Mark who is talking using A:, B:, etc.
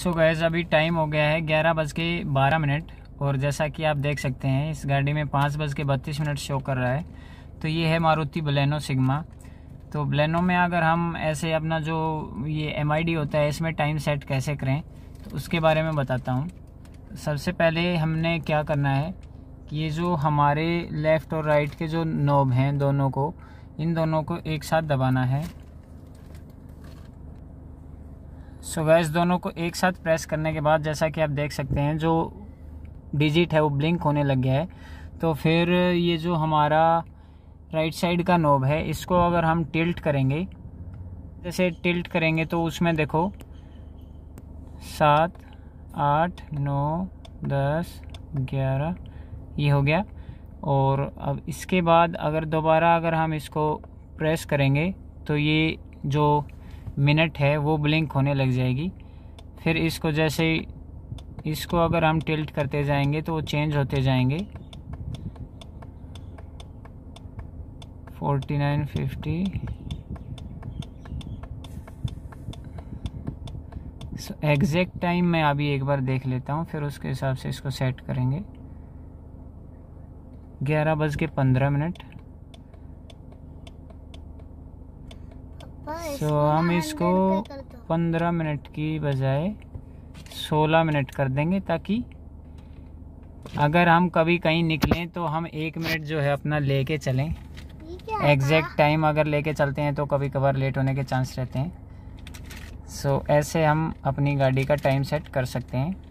A: सो guys अभी time हो गया है ग्यारह बज के बारह मिनट और जैसा कि आप देख सकते हैं इस गाड़ी में पाँच बज के बत्तीस मिनट शो कर रहा है तो ये है मारुति बलेनो सिग्मा तो बलेनो में अगर हम ऐसे अपना जो ये एम होता है इसमें टाइम सेट कैसे करें तो उसके बारे में बताता हूँ सबसे पहले हमने क्या करना है कि ये जो हमारे लेफ़्ट और राइट के जो नोब हैं दोनों को इन दोनों को एक साथ दबाना है सो वैस गैस दोनों को एक साथ प्रेस करने के बाद जैसा कि आप देख सकते हैं जो डिजिट है वो ब्लिंक होने लग गया है तो फिर ये जो हमारा राइट साइड का नोब है इसको अगर हम टिल्ट करेंगे जैसे टिल्ट करेंगे तो उसमें देखो सात आठ नौ दस ग्यारह ये हो गया और अब इसके बाद अगर दोबारा अगर हम इसको प्रेस करेंगे तो ये जो मिनट है वो ब्लिंक होने लग जाएगी फिर इसको जैसे ही इसको अगर हम टिल्ट करते जाएंगे तो वो चेंज होते जाएंगे 49, 50 सो एग्जैक्ट टाइम मैं अभी एक बार देख लेता हूँ फिर उसके हिसाब से इसको सेट करेंगे ग्यारह बज के पंद्रह मिनट
B: सो so, हम इसको
A: पंद्रह मिनट की बजाय सोलह मिनट कर देंगे ताकि अगर हम कभी कहीं निकलें तो हम एक मिनट जो है अपना लेके चलें एग्जैक्ट टाइम अगर लेके चलते हैं तो कभी कभार लेट होने के चांस रहते हैं सो so, ऐसे हम अपनी गाड़ी का टाइम सेट कर सकते हैं